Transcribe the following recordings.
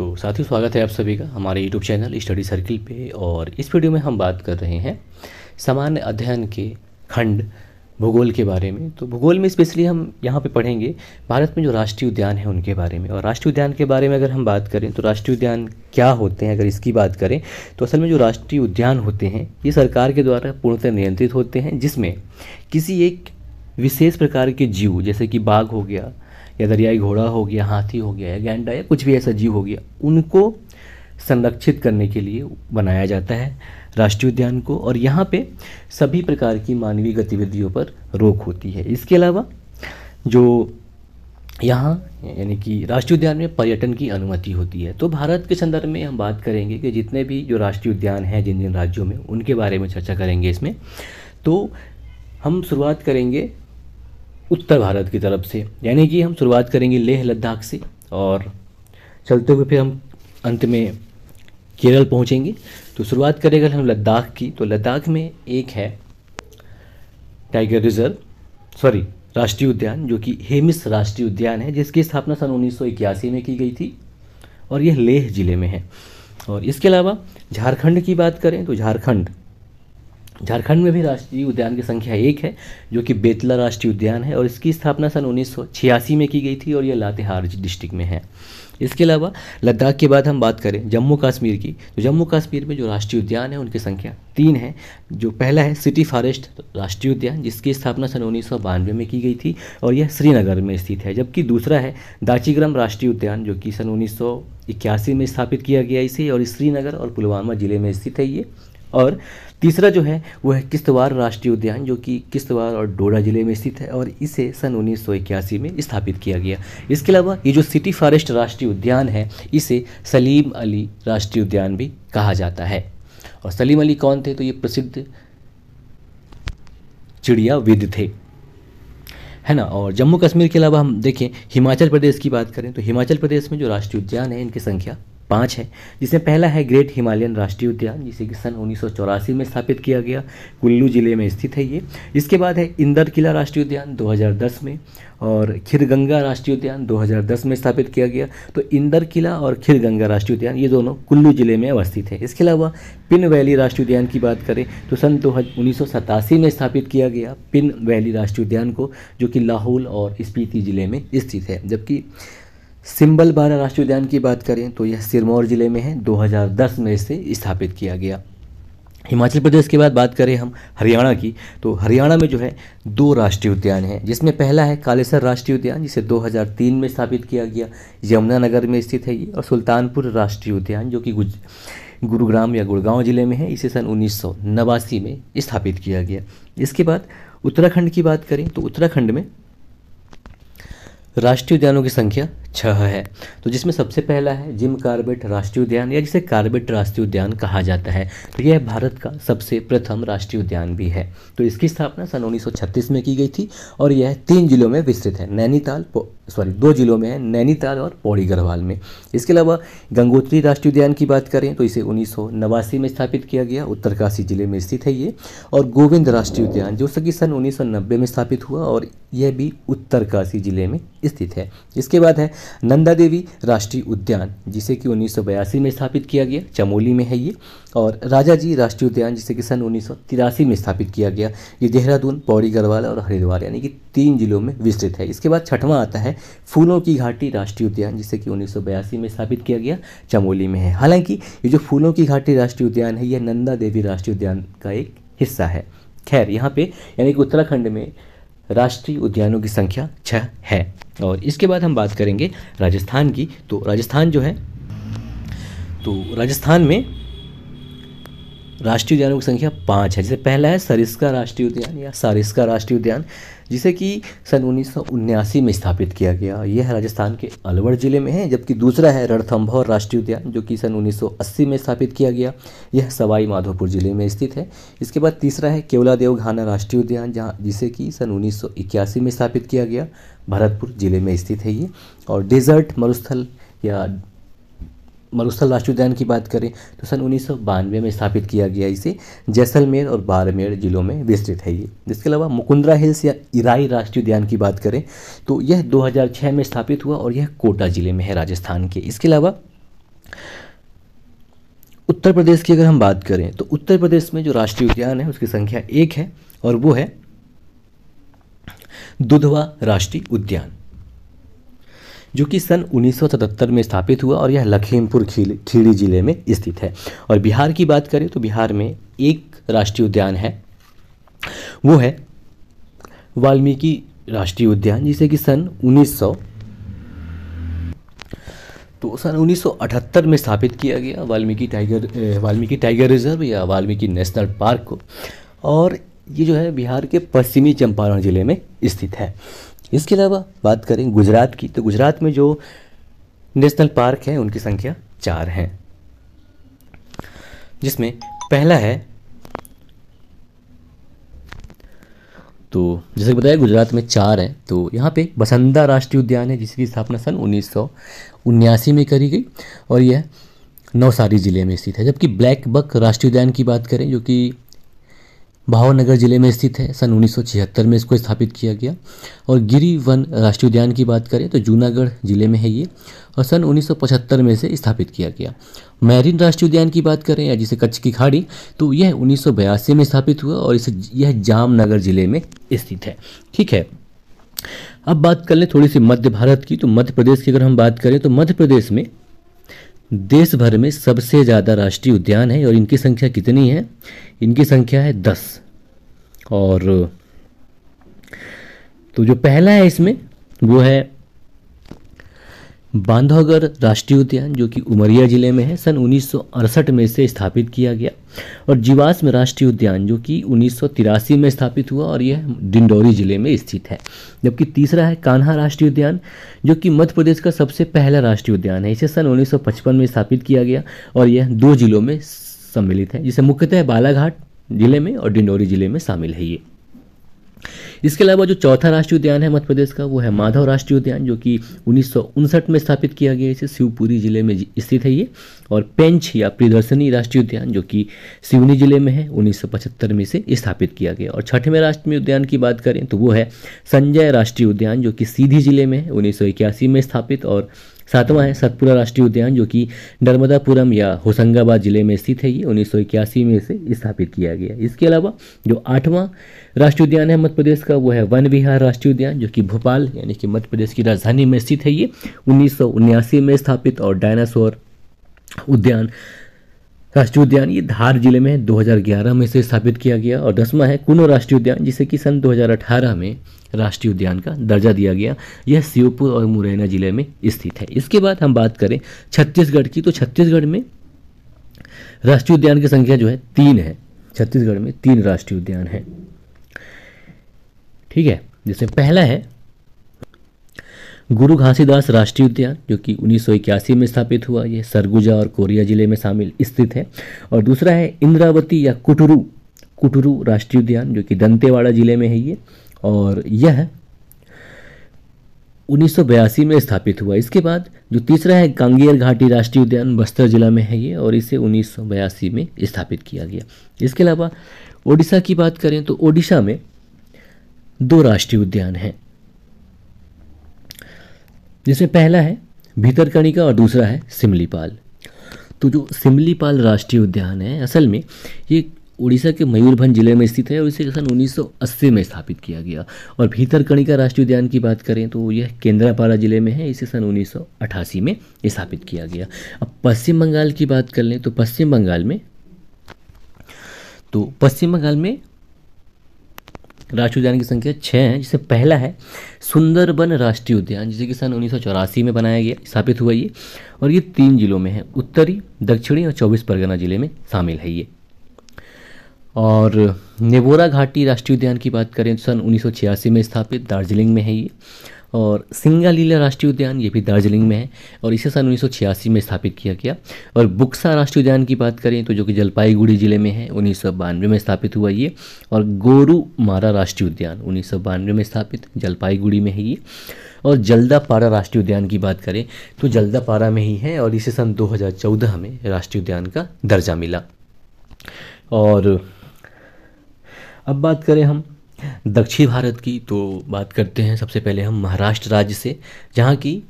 तो साथ ही स्वागत है आप सभी का हमारे YouTube चैनल स्टडी सर्किल पे और इस वीडियो में हम बात कर रहे हैं सामान्य अध्ययन के खंड भूगोल के बारे में तो भूगोल में स्पेशली हम यहाँ पे पढ़ेंगे भारत में जो राष्ट्रीय उद्यान है उनके बारे में और राष्ट्रीय उद्यान के बारे में अगर हम बात करें तो राष्ट्रीय उद्यान क्या होते हैं अगर इसकी बात करें तो असल में जो राष्ट्रीय उद्यान होते हैं ये सरकार के द्वारा पूर्णतः नियंत्रित होते हैं जिसमें किसी एक विशेष प्रकार के जीव जैसे कि बाघ हो गया या दरियाई घोड़ा हो गया हाथी हो गया या गैंडा या कुछ भी ऐसा जीव हो गया उनको संरक्षित करने के लिए बनाया जाता है राष्ट्रीय उद्यान को और यहाँ पे सभी प्रकार की मानवीय गतिविधियों पर रोक होती है इसके अलावा जो यहाँ यानी कि राष्ट्रीय उद्यान में पर्यटन की अनुमति होती है तो भारत के संदर्भ में हम बात करेंगे कि जितने भी जो राष्ट्रीय उद्यान हैं जिन जिन राज्यों में उनके बारे में चर्चा करेंगे इसमें तो हम शुरुआत करेंगे उत्तर भारत की तरफ से यानी कि हम शुरुआत करेंगे लेह लद्दाख से और चलते हुए फिर हम अंत में केरल पहुंचेंगे तो शुरुआत करेंगे हम लद्दाख की तो लद्दाख में एक है टाइगर रिजर्व सॉरी राष्ट्रीय उद्यान जो कि हेमिस राष्ट्रीय उद्यान है जिसकी स्थापना सन उन्नीस में की गई थी और यह लेह ज़िले में है और इसके अलावा झारखंड की बात करें तो झारखंड झारखंड में भी राष्ट्रीय उद्यान की संख्या एक है जो कि बेतला राष्ट्रीय उद्यान है और इसकी स्थापना सन उन्नीस में की गई थी और यह लातेहार डिस्ट्रिक्ट में है इसके अलावा लद्दाख के बाद हम बात करें जम्मू कश्मीर की तो जम्मू कश्मीर में जो राष्ट्रीय उद्यान है उनकी संख्या तीन है जो पहला है सिटी फॉरेस्ट तो राष्ट्रीय उद्यान जिसकी स्थापना सन उन्नीस में की गई थी और यह श्रीनगर में स्थित है जबकि दूसरा है दाचीग्राम राष्ट्रीय उद्यान जो कि सन उन्नीस इक्यासी में स्थापित किया गया इसे और श्रीनगर और पुलवामा जिले में स्थित है ये और तीसरा जो है वह है किश्तवाड़ राष्ट्रीय उद्यान जो कि किश्तवाड़ और डोडा जिले में स्थित है और इसे सन उन्नीस में स्थापित किया गया इसके अलावा ये जो सिटी फॉरेस्ट राष्ट्रीय उद्यान है इसे सलीम अली राष्ट्रीय उद्यान भी कहा जाता है और सलीम अली कौन थे तो ये प्रसिद्ध चिड़ियाविद थे है ना और जम्मू कश्मीर के अलावा हम देखें हिमाचल प्रदेश की बात करें तो हिमाचल प्रदेश में जो राष्ट्रीय उद्यान है इनकी संख्या पाँच है जिसमें पहला है ग्रेट हिमालयन राष्ट्रीय उद्यान जिसे कि सन उन्नीस में स्थापित किया गया कुल्लू जिले में स्थित है ये इसके बाद है इंदर किला राष्ट्रीय उद्यान 2010 में और खिरगंगा राष्ट्रीय उद्यान 2010 में स्थापित किया गया तो इंदर किला और गंगा राष्ट्रीय उद्यान ये दोनों कुल्लू जिले में अवस्थित है इसके अलावा पिन वैली राष्ट्रीय उद्यान की बात करें तो सन दो उन्नीस में स्थापित किया गया पिन वैली राष्ट्रीय उद्यान को जो कि लाहौल और स्पीति जिले में स्थित है जबकि सिंबल बारा राष्ट्रीय उद्यान की बात करें तो यह सिरमौर जिले में है 2010 में इसे स्थापित किया गया हिमाचल प्रदेश के बाद बात करें हम हरियाणा की तो हरियाणा में जो है दो राष्ट्रीय उद्यान हैं जिसमें पहला है कालेसर राष्ट्रीय उद्यान जिसे 2003 में स्थापित किया गया यमुनानगर में स्थित है ये और सुल्तानपुर राष्ट्रीय उद्यान जो कि गुज गुरुग्राम या गुड़गांव जिले में है इसे सन उन्नीस में स्थापित किया गया इसके बाद उत्तराखंड की बात करें तो उत्तराखंड में राष्ट्रीय उद्यानों की संख्या छह है तो जिसमें सबसे पहला है जिम कार्बेट राष्ट्रीय उद्यान या जिसे कार्बेट राष्ट्रीय उद्यान कहा जाता है तो यह भारत का सबसे प्रथम राष्ट्रीय उद्यान भी है तो इसकी स्थापना सन उन्नीस में की गई थी और यह तीन जिलों में विस्तृत है नैनीताल सॉरी दो जिलों में है नैनीताल और पौड़ी गढ़वाल में इसके अलावा गंगोत्री राष्ट्रीय उद्यान की बात करें तो इसे उन्नीस में स्थापित किया गया उत्तरकाशी जिले में स्थित है ये और गोविंद राष्ट्रीय उद्यान जो सकी सन उन्नीस में स्थापित हुआ और यह भी उत्तरकाशी जिले में स्थित है इसके बाद है नंदा देवी राष्ट्रीय उद्यान जिसे कि उन्नीस में स्थापित किया गया चमोली में है ये और राजा जी राष्ट्रीय उद्यान जिसे कि सन उन्नीस में स्थापित किया गया ये देहरादून पौड़ी गढ़वाल और हरिद्वार यानी कि तीन जिलों में विस्तृत है इसके बाद छठवां आता है फूलों की घाटी राष्ट्रीय उद्यान जिसे कि उन्नीस में स्थापित किया गया चमोली में है हालांकि ये जो फूलों की घाटी राष्ट्रीय उद्यान है यह नंदा देवी राष्ट्रीय उद्यान का एक हिस्सा है खैर यहाँ पे यानी कि उत्तराखंड में राष्ट्रीय उद्यानों की संख्या छः है और इसके बाद हम बात करेंगे राजस्थान की तो राजस्थान जो है तो राजस्थान में राष्ट्रीय उद्यानों की संख्या पाँच है जैसे पहला है सरिस्का राष्ट्रीय उद्यान या सारिस्का राष्ट्रीय उद्यान जिसे कि सन उन्नीस में स्थापित किया गया यह राजस्थान के अलवर ज़िले में है जबकि दूसरा है रणथम्भौर राष्ट्रीय उद्यान जो कि सन 1980 में स्थापित किया गया यह सवाई माधोपुर ज़िले में स्थित है इसके बाद तीसरा है केवला देवघाना राष्ट्रीय उद्यान जहाँ जिसे कि सन उन्नीस में स्थापित किया गया भरतपुर ज़िले में स्थित है ये और डेजर्ट मरुस्थल या मरुस्थल राष्ट्रीय उद्यान की बात करें तो सन उन्नीस में स्थापित किया गया इसे जैसलमेर और बाड़मेर जिलों में विस्तृत है ये इसके अलावा मुकुंद्रा हिल्स या इराई राष्ट्रीय उद्यान की बात करें तो यह 2006 में स्थापित हुआ और यह कोटा ज़िले में है राजस्थान के इसके अलावा उत्तर प्रदेश की अगर हम बात करें तो उत्तर प्रदेश में जो राष्ट्रीय उद्यान है उसकी संख्या एक है और वो है दुधवा राष्ट्रीय उद्यान जो कि सन 1977 में स्थापित हुआ और यह लखीमपुर खीरी जिले में स्थित है और बिहार की बात करें तो बिहार में एक राष्ट्रीय उद्यान है वो है वाल्मीकि राष्ट्रीय उद्यान जिसे कि सन 1900 तो सन 1978 में स्थापित किया गया Valmiki tiger Valmiki tiger reserve या वाल्मीकि नेशनल पार्क को और ये जो है बिहार के पश्चिमी चंपारण ज़िले में स्थित है इसके अलावा बात करें गुजरात की तो गुजरात में जो नेशनल पार्क है उनकी संख्या चार हैं जिसमें पहला है तो जैसे बताया गुजरात में चार हैं तो यहाँ पे बसंदा राष्ट्रीय उद्यान है जिसकी स्थापना सन उन्नीस में करी गई और यह नवसारी ज़िले में स्थित है जबकि ब्लैक बक राष्ट्रीय उद्यान की बात करें जो कि भावनगर जिले में स्थित है सन उन्नीस में इसको स्थापित किया गया और गिरी वन राष्ट्रीय उद्यान की बात करें तो जूनागढ़ जिले में है ये और सन 1975 में इसे स्थापित किया गया मैरिन राष्ट्रीय उद्यान की बात करें या जिसे कच्छ की खाड़ी तो यह उन्नीस में स्थापित हुआ और इसे यह जामनगर जिले में स्थित है ठीक है अब बात कर लें थोड़ी सी मध्य भारत की तो मध्य प्रदेश की अगर हम बात करें तो मध्य प्रदेश में देश भर में सबसे ज़्यादा राष्ट्रीय उद्यान है और इनकी संख्या कितनी है इनकी संख्या है दस और तो जो पहला है इसमें वो है बांधवगढ़ राष्ट्रीय उद्यान जो कि उमरिया जिले में है सन 1968 में इसे स्थापित किया गया और जीवाश्म राष्ट्रीय उद्यान जो कि 1983 में स्थापित हुआ और यह डिंडौरी जिले में स्थित है जबकि तीसरा है कान्हा राष्ट्रीय उद्यान जो कि मध्य प्रदेश का सबसे पहला राष्ट्रीय उद्यान है इसे सन 1955 में स्थापित किया गया और यह दो जिलों में सम्मिलित है जिसे मुख्यतः बालाघाट जिले में और डिंडौरी जिले में शामिल है ये इसके अलावा जो चौथा राष्ट्रीय उद्यान है मध्य प्रदेश का वो है माधव राष्ट्रीय उद्यान जो कि उन्नीस में स्थापित किया गया इसे शिवपुरी जिले में स्थित है ये और पेंच या प्रियदर्शनी राष्ट्रीय उद्यान जो कि सिवनी जिले में है 1975 में इसे स्थापित किया गया और छठवें राष्ट्रीय उद्यान की बात करें तो वो है संजय राष्ट्रीय उद्यान जो कि सीधी जिले में उन्नीस में स्थापित और सातवां है सतपुरा राष्ट्रीय उद्यान जो कि नर्मदापुरम या होशंगाबाद जिले में स्थित है ये उन्नीस में इसे स्थापित किया गया इसके अलावा जो आठवां राष्ट्रीय उद्यान है मध्य प्रदेश का वो है वन विहार राष्ट्रीय उद्यान जो कि भोपाल यानी कि मध्य प्रदेश की राजधानी में स्थित है ये उन्नीस में स्थापित और डायनासोर उद्यान राष्ट्रीय उद्यान ये धार जिले में 2011 में से स्थापित किया गया और दसवां है कुनो राष्ट्रीय उद्यान जिसे कि सन 2018 में राष्ट्रीय उद्यान का दर्जा दिया गया यह श्योपुर और मुरैना जिले में स्थित है इसके बाद हम बात करें छत्तीसगढ़ की तो छत्तीसगढ़ में राष्ट्रीय उद्यान की संख्या जो है तीन है छत्तीसगढ़ में तीन राष्ट्रीय उद्यान है ठीक है जिसमें पहला है गुरु घासीदास राष्ट्रीय उद्यान जो कि उन्नीस में स्थापित हुआ यह सरगुजा और कोरिया जिले में शामिल स्थित है और दूसरा है इंद्रावती या कुटरू कुटरू राष्ट्रीय उद्यान जो कि दंतेवाड़ा जिले में है ये और यह उन्नीस में स्थापित हुआ इसके बाद जो तीसरा है कांगेर घाटी राष्ट्रीय उद्यान बस्तर जिला में है ये और इसे उन्नीस में स्थापित किया गया इसके अलावा ओडिशा की बात करें तो ओडिशा में दो राष्ट्रीय उद्यान हैं जिसमें पहला है भीतरकणिका और दूसरा है सिमलीपाल तो जो सिमलीपाल राष्ट्रीय उद्यान है असल में ये उड़ीसा के मयूरभंज जिले में स्थित है और इसे सन 1980 में स्थापित किया गया और भीतरकणिका राष्ट्रीय उद्यान की बात करें तो यह केंद्रापाड़ा जिले में है इसे सन 1988 में स्थापित किया गया अब पश्चिम बंगाल की बात कर लें तो पश्चिम बंगाल में तो पश्चिम बंगाल में राष्ट्रीय उद्यान की संख्या छः है जिससे पहला है सुंदरबन राष्ट्रीय उद्यान जिसे कि सन उन्नीस में बनाया गया स्थापित हुआ ये और ये तीन जिलों में है उत्तरी दक्षिणी और चौबीस परगना जिले में शामिल है ये और नेबोरा घाटी राष्ट्रीय उद्यान की बात करें तो सन उन्नीस में स्थापित दार्जिलिंग में है ये और सिंगालीला राष्ट्रीय उद्यान ये भी दार्जिलिंग में है और इसे सन उन्नीस में स्थापित किया गया और बुक्सा राष्ट्रीय उद्यान की बात करें तो जो कि जलपाईगुड़ी जिले में है उन्नीस में स्थापित हुआ ये और गोरू मारा राष्ट्रीय उद्यान उन्नीस में स्थापित जलपाईगुड़ी में है ये और जल्दापारा राष्ट्रीय उद्यान की बात करें तो जल्दापारा में ही है और इसे सन 2014 में राष्ट्रीय उद्यान का दर्जा मिला और अब बात करें हम दक्षिण भारत की तो बात करते हैं सबसे पहले हम महाराष्ट्र राज्य से जहाँ की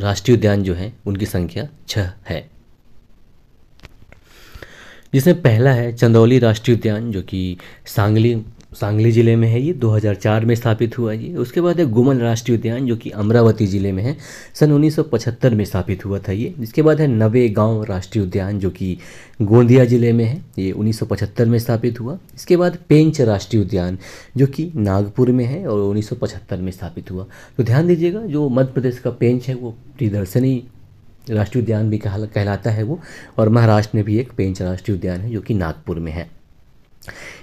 राष्ट्रीय उद्यान जो है उनकी संख्या छः है जिसमें पहला है चंदौली राष्ट्रीय उद्यान जो कि सांगली सांगली ज़िले में है ये 2004 में स्थापित हुआ ये उसके बाद है गुमन राष्ट्रीय उद्यान जो कि अमरावती ज़िले में है सन 1975 में स्थापित हुआ था ये इसके बाद है नवे गांव राष्ट्रीय उद्यान जो कि गोंदिया ज़िले में है ये 1975 में स्थापित हुआ इसके बाद पेंच राष्ट्रीय उद्यान जो कि नागपुर में है और उन्नीस में स्थापित हुआ तो ध्यान दीजिएगा जो मध्य प्रदेश का पेंच है वो प्रदर्शनी राष्ट्रीय उद्यान भी कहलाता है वो और महाराष्ट्र में भी एक पेंच राष्ट्रीय उद्यान है जो कि नागपुर में है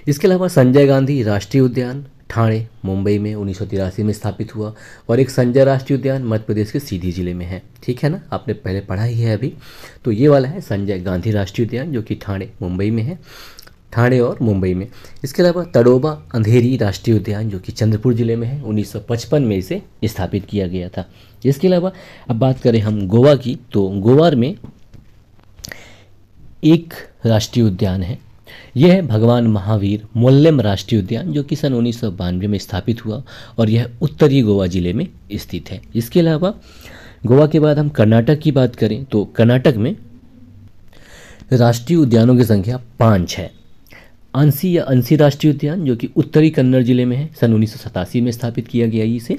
इसके अलावा संजय गांधी राष्ट्रीय उद्यान ठाणे मुंबई में उन्नीस में स्थापित हुआ और एक संजय राष्ट्रीय उद्यान मध्य प्रदेश के सीधी जिले में है ठीक है ना आपने पहले पढ़ा ही है अभी तो ये वाला है संजय गांधी राष्ट्रीय उद्यान जो कि ठाणे मुंबई में है ठाणे और मुंबई में इसके अलावा तड़ोबा अंधेरी राष्ट्रीय उद्यान जो कि चंद्रपुर जिले में है 1955 में इसे स्थापित किया गया था इसके अलावा अब बात करें हम गोवा की तो गोवा में एक राष्ट्रीय उद्यान है यह है भगवान महावीर मोल्लम राष्ट्रीय उद्यान जो कि सन उन्नीस में स्थापित हुआ और यह उत्तरी गोवा जिले में स्थित है इसके अलावा गोवा के बाद हम कर्नाटक की बात करें तो कर्नाटक में राष्ट्रीय उद्यानों की संख्या पाँच है अंसी या अंसी राष्ट्रीय उद्यान जो कि उत्तरी कन्नड़ जिले में है सन उन्नीस में स्थापित किया गया इसे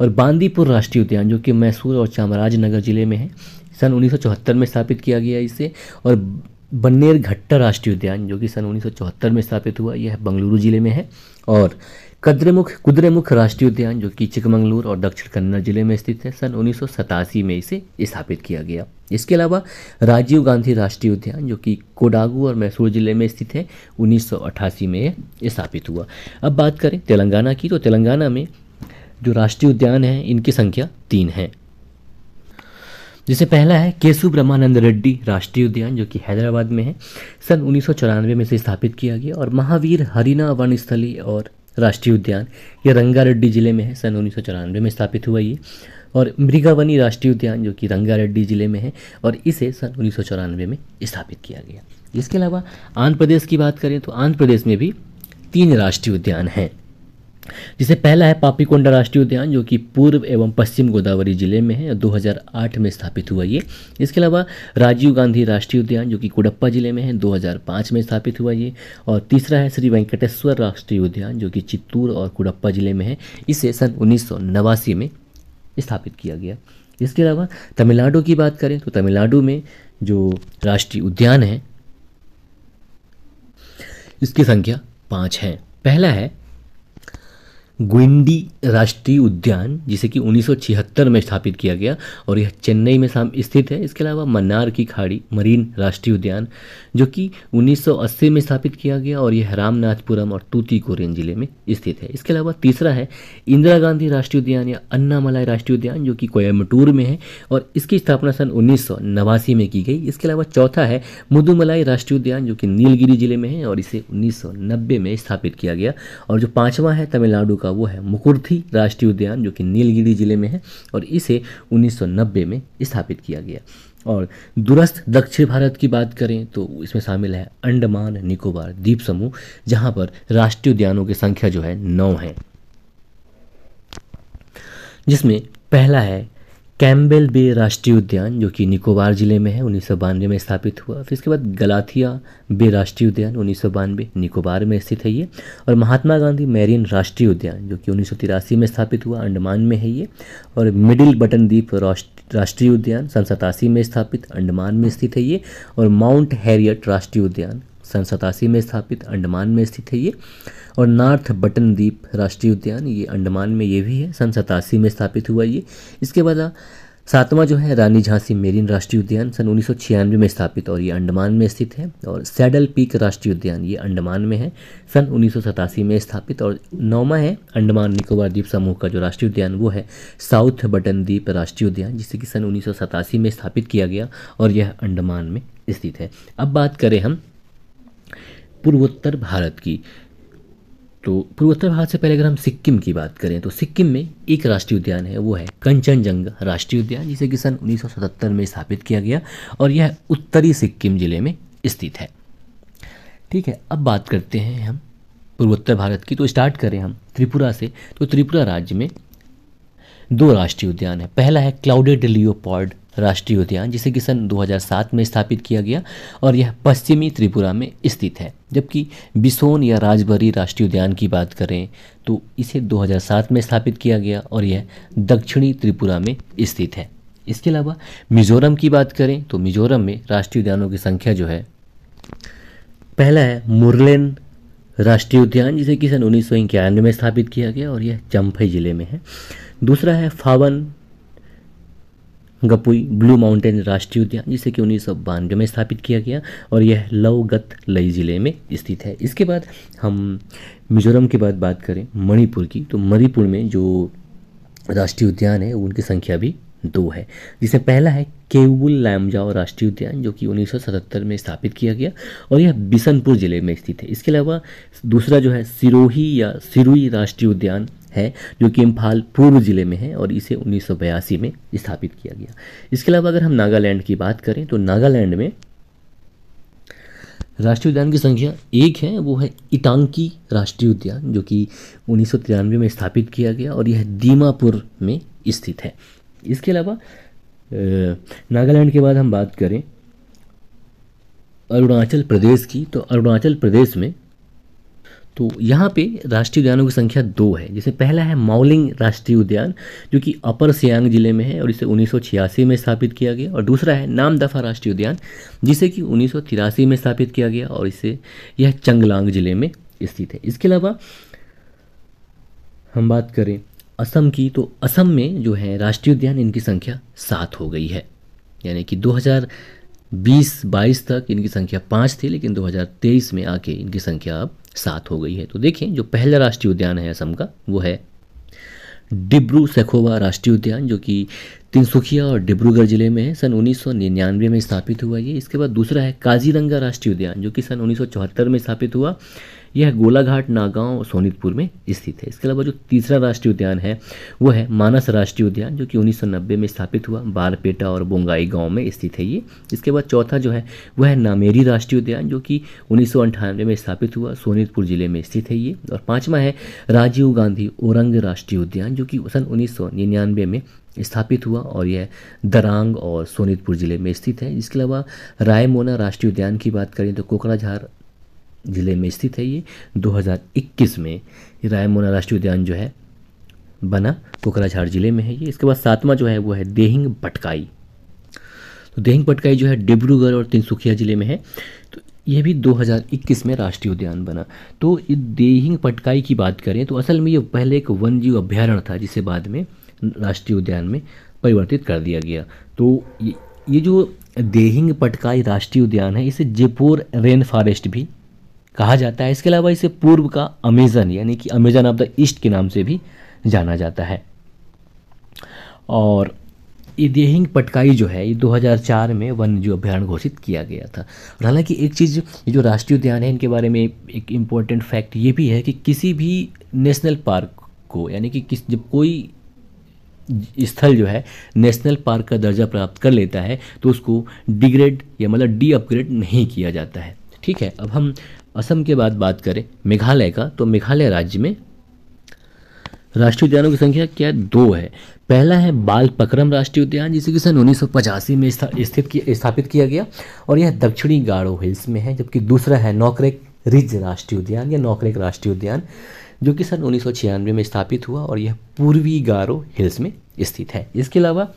और बांदीपुर राष्ट्रीय उद्यान जो कि मैसूर और चामराजनगर जिले में है सन 1974 में स्थापित किया गया इसे और बन्नेर घट्टा राष्ट्रीय उद्यान जो कि सन 1974 में स्थापित हुआ यह बंगलुरु जिले में है और कद्रेमुख कुद्रेमुख राष्ट्रीय उद्यान जो कि चिकमंगलूर और दक्षिण कन्नड़ जिले में स्थित है सन उन्नीस में इसे स्थापित किया गया इसके अलावा राजीव गांधी राष्ट्रीय उद्यान जो कि कोडागू और मैसूर जिले में स्थित है उन्नीस में यह स्थापित हुआ अब बात करें तेलंगाना की तो तेलंगाना में जो राष्ट्रीय उद्यान हैं इनकी संख्या तीन है जिसे पहला है केसु ब्रह्मानंद रेड्डी राष्ट्रीय उद्यान जो कि हैदराबाद में है सन उन्नीस में इसे स्थापित किया गया और महावीर हरिना वनस्थली और राष्ट्रीय उद्यान ये रंगारेड्डी जिले में है सन उन्नीस में स्थापित हुआ ये और मृगावनी राष्ट्रीय उद्यान जो कि रंगारेड्डी जिले में है और इसे सन उन्नीस में स्थापित किया गया इसके अलावा आंध्र प्रदेश की बात करें तो आंध्र प्रदेश में भी तीन राष्ट्रीय उद्यान हैं जिसे पहला है पापीकोंडा राष्ट्रीय उद्यान जो कि पूर्व एवं पश्चिम गोदावरी जिले में है 2008 में स्थापित हुआ ये इसके अलावा राजीव गांधी राष्ट्रीय उद्यान जो कि कुड़प्पा जिले में है 2005 में स्थापित हुआ ये और तीसरा है श्री वेंकटेश्वर राष्ट्रीय उद्यान जो कि चित्तूर और कुड़प्पा जिले में है इसे सन उन्नीस में स्थापित किया गया इसके अलावा तमिलनाडु की बात करें तो तमिलनाडु में जो राष्ट्रीय उद्यान है इसकी संख्या पाँच है पहला है गुंडी राष्ट्रीय उद्यान जिसे कि 1976 में स्थापित किया गया और यह चेन्नई में स्थित है इसके अलावा मन्नार की खाड़ी मरीन राष्ट्रीय उद्यान जो कि 1980 में स्थापित किया गया और यह रामनाथपुरम और कोरियन जिले में स्थित है इसके अलावा तीसरा है इंदिरा गांधी राष्ट्रीय उद्यान या अन्नामलाई राष्ट्रीय उद्यान जो कि कोयम्बटूर में है और इसकी स्थापना सन उन्नीस में की गई इसके अलावा चौथा है मुदुमलाई राष्ट्रीय उद्यान जो कि नीलगिरी जिले में है और इसे उन्नीस में स्थापित किया गया और जो पाँचवा है तमिलनाडु का का वो है मुकुर्थी राष्ट्रीय उद्यान जो कि नीलगिरी जिले में है और इसे 1990 में स्थापित किया गया और दूरस्थ दक्षिण भारत की बात करें तो इसमें शामिल है अंडमान निकोबार द्वीप समूह जहाँ पर राष्ट्रीय उद्यानों की संख्या जो है नौ है जिसमें पहला है कैम्बेल बे राष्ट्रीय उद्यान जो कि निकोबार ज़िले में है उन्नीस में स्थापित हुआ फिर इसके बाद गलाथिया बे राष्ट्रीय उद्यान उन्नीस निकोबार में स्थित है ये और महात्मा गांधी मैरिन राष्ट्रीय उद्यान जो कि उन्नीस में स्थापित हुआ अंडमान में है ये और मिडिल बटन द्वीप राष्ट्रीय उद्यान सन सतासी में स्थापित अंडमान में स्थित है ये और माउंट हैरियट राष्ट्रीय उद्यान सन सतासी में स्थापित अंडमान में स्थित है ये और नॉर्थ बटन द्वीप राष्ट्रीय उद्यान ये अंडमान में ये भी है सन सतासी में स्थापित हुआ ये इसके बाद सातवां जो है रानी झांसी मेरीन राष्ट्रीय उद्यान सन उन्नीस में स्थापित और ये अंडमान में स्थित है और सैडल पीक राष्ट्रीय उद्यान ये अंडमान में है सन उन्नीस में स्थापित और नौवा है अंडमान निकोबार द्वीप समूह का जो राष्ट्रीय उद्यान वो है साउथ बटन द्वीप राष्ट्रीय उद्यान जिसे कि सन उन्नीस में स्थापित किया गया और यह अंडमान में स्थित है अब बात करें हम पूर्वोत्तर भारत की तो पूर्वोत्तर भारत से पहले अगर हम सिक्किम की बात करें तो सिक्किम में एक राष्ट्रीय उद्यान है वो है कंचनजंगा राष्ट्रीय उद्यान जिसे कि सन 1977 में स्थापित किया गया और यह उत्तरी सिक्किम जिले में स्थित है ठीक है अब बात करते हैं हम पूर्वोत्तर भारत की तो स्टार्ट करें हम त्रिपुरा से तो त्रिपुरा राज्य में दो राष्ट्रीय उद्यान है पहला है क्लाउडेड लियोपॉर्ड राष्ट्रीय उद्यान जिसे कि सन 2007 में स्थापित किया गया और यह पश्चिमी त्रिपुरा में स्थित है जबकि बिसोन या राजबरी राष्ट्रीय उद्यान की बात करें तो इसे 2007 में स्थापित किया गया और यह दक्षिणी त्रिपुरा में स्थित है इसके अलावा मिजोरम की बात करें तो मिजोरम में राष्ट्रीय उद्यानों की संख्या जो है पहला है मुरलेन राष्ट्रीय उद्यान जिसे कि सन उन्नीस में स्थापित किया गया और यह चंफई जिले में है दूसरा है फावन गपुई ब्लू माउंटेन राष्ट्रीय उद्यान जिसे कि उन्नीस सौ में स्थापित किया गया और यह लवगत लई ज़िले में स्थित है इसके बाद हम मिजोरम के बाद बात करें मणिपुर की तो मणिपुर में जो राष्ट्रीय उद्यान है उनकी संख्या भी दो है जिसमें पहला है केवुल लैमजाओ राष्ट्रीय उद्यान जो कि 1977 में स्थापित किया गया और यह बिसनपुर जिले में स्थित है इसके अलावा दूसरा जो है सिरोही या सिरुई राष्ट्रीय उद्यान है जो कि इम्फाल पूर्व ज़िले में है और इसे उन्नीस में स्थापित किया गया इसके अलावा अगर हम नागालैंड की बात करें तो नागालैंड में राष्ट्रीय उद्यान की संख्या एक है वो है इटांकी राष्ट्रीय उद्यान जो कि उन्नीस में स्थापित किया गया और यह दीमापुर में स्थित है इसके अलावा नागालैंड के बाद हम बात करें अरुणाचल प्रदेश की तो अरुणाचल प्रदेश में तो यहाँ पे राष्ट्रीय उद्यानों की संख्या दो है जिसमें पहला है माउलिंग राष्ट्रीय उद्यान जो कि अपर सियांग जिले में है और इसे 1986 में स्थापित किया गया और दूसरा है नामदफा राष्ट्रीय उद्यान जिसे कि उन्नीस में स्थापित किया गया और इसे यह चंगलांग जिले में स्थित है इसके अलावा हम बात करें असम की तो असम में जो है राष्ट्रीय उद्यान इनकी संख्या सात हो गई है यानी कि 2020-22 तक इनकी संख्या पाँच थी लेकिन 2023 में आके इनकी संख्या अब सात हो गई है तो देखें जो पहला राष्ट्रीय उद्यान है असम का वो है डिब्रू सैखोवा राष्ट्रीय उद्यान जो कि तिनसुखिया और डिब्रूगढ़ ज़िले में है सन उन्नीस में स्थापित हुआ ये इसके बाद दूसरा है काजीरंगा राष्ट्रीय उद्यान जो कि सन उन्नीस में स्थापित हुआ यह गोलाघाट नागांव सोनितपुर में स्थित है इसके अलावा जो तीसरा राष्ट्रीय उद्यान है वो है मानस राष्ट्रीय उद्यान जो कि 1990 में स्थापित हुआ बारपेटा और बोंगाई गांव में स्थित है ये इसके बाद चौथा जो है वह है नामेरी राष्ट्रीय उद्यान जो कि उन्नीस में स्थापित हुआ सोनितपुर जिले में स्थित है ये और पाँचवा है राजीव गांधी औरंग राष्ट्रीय उद्यान जो कि सन उन्नीस में स्थापित हुआ और यह दरांग और सोनितपुर ज़िले में स्थित है इसके अलावा रायमोना राष्ट्रीय उद्यान की बात करें तो कोकराझार ज़िले में स्थित है ये 2021 में रायमोना राष्ट्रीय उद्यान जो है बना कोकराझार जिले में है ये इसके बाद सातवां जो है वो है देहिंग भटकाई तो देहिंग भटकाई जो है डिब्रूगढ़ और तिनसुखिया जिले में है तो ये भी 2021 में राष्ट्रीय उद्यान बना तो देहिंग पटकाई की बात करें तो असल में ये पहले एक वन जीव अभ्यारण्य था जिसे बाद में राष्ट्रीय उद्यान में परिवर्तित कर दिया गया तो ये, ये जो देहिंग पटकाई राष्ट्रीय उद्यान है इसे जयपुर रेन फॉरेस्ट भी कहा जाता है इसके अलावा इसे पूर्व का अमेजन यानी कि अमेजन ऑफ द ईस्ट के नाम से भी जाना जाता है और ये देहिंग पटकाई जो है ये 2004 में वन जो अभियान घोषित किया गया था और हालांकि एक चीज़ ये जो राष्ट्रीय उद्यान है इनके बारे में एक इम्पॉर्टेंट फैक्ट ये भी है कि किसी भी नेशनल पार्क को यानी कि किस जब कोई स्थल जो है नेशनल पार्क का दर्जा प्राप्त कर लेता है तो उसको डिग्रेड या मतलब डी अपग्रेड नहीं किया जाता है ठीक है अब हम असम के बाद बात करें मेघालय का तो मेघालय राज्य में राष्ट्रीय उद्यानों की संख्या क्या दो है पहला है बाल पकरम राष्ट्रीय उद्यान जिसे कि सन उन्नीस में स्थित किया स्थापित किया गया और यह दक्षिणी गाड़ो हिल्स में है जबकि दूसरा है नौकरेक रिज राष्ट्रीय उद्यान या नौकरेक राष्ट्रीय उद्यान जो कि सन उन्नीस में स्थापित हुआ और यह पूर्वी गारो हिल्स में स्थित है इसके अलावा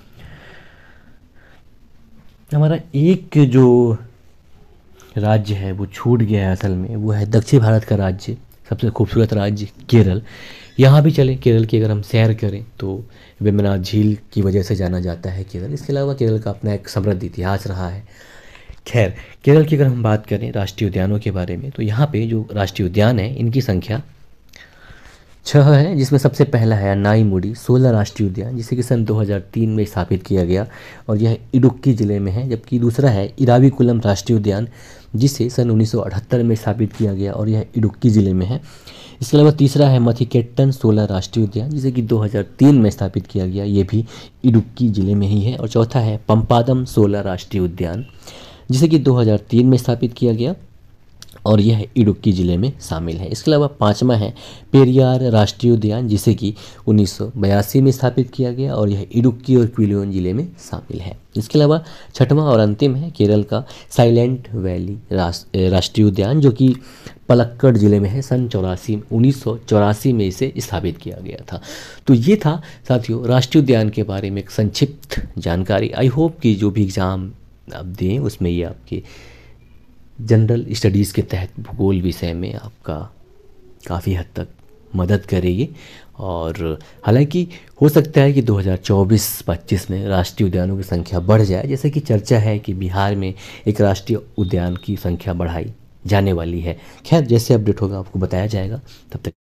हमारा एक जो राज्य है वो छूट गया है असल में वो है दक्षिण भारत का राज्य सबसे खूबसूरत राज्य केरल यहाँ भी चलें केरल की अगर हम सैर करें तो वेमनाथ झील की वजह से जाना जाता है केरल इसके अलावा केरल का अपना एक समृद्ध इतिहास रहा है खैर केरल की अगर हम बात करें राष्ट्रीय उद्यानों के बारे में तो यहाँ पे जो राष्ट्रीय उद्यान है इनकी संख्या छह है जिसमें सबसे पहला है अन्नाई मुड़ी सोलह राष्ट्रीय उद्यान जिसे कि सन 2003 में स्थापित किया गया और यह इडुक्की जिले में है जबकि दूसरा है इराविकुलम राष्ट्रीय उद्यान जिसे सन 1978 में स्थापित किया गया और यह इडुक्की जिले में है इसके अलावा तीसरा है मथिकेट्टन सोलह राष्ट्रीय उद्यान जिसे कि 2003 में स्थापित किया गया ये भी इडुक्की जिले में ही है और चौथा है पंपादम सोलह राष्ट्रीय उद्यान जिसे कि 2003 में स्थापित किया गया और यह इडुक्की ज़िले में शामिल है इसके अलावा पाँचवा है पेरियार राष्ट्रीय उद्यान जिसे कि उन्नीस में स्थापित किया गया और यह इडुक्की और क्विलियोन ज़िले में शामिल है इसके अलावा छठवां और अंतिम है केरल का साइलेंट वैली राष्ट्रीय उद्यान जो कि पलक्कड़ ज़िले में है सन चौरासी उन्नीस में इसे स्थापित किया गया था तो ये था साथियों राष्ट्रीय उद्यान के बारे में एक संक्षिप्त जानकारी आई होप कि जो भी एग्ज़ाम आप दें उसमें ये आपके जनरल स्टडीज़ के तहत भूगोल विषय में आपका काफ़ी हद तक मदद करेगी और हालांकि हो सकता है कि 2024-25 में राष्ट्रीय उद्यानों की संख्या बढ़ जाए जैसे कि चर्चा है कि बिहार में एक राष्ट्रीय उद्यान की संख्या बढ़ाई जाने वाली है खैर जैसे अपडेट होगा आपको बताया जाएगा तब तक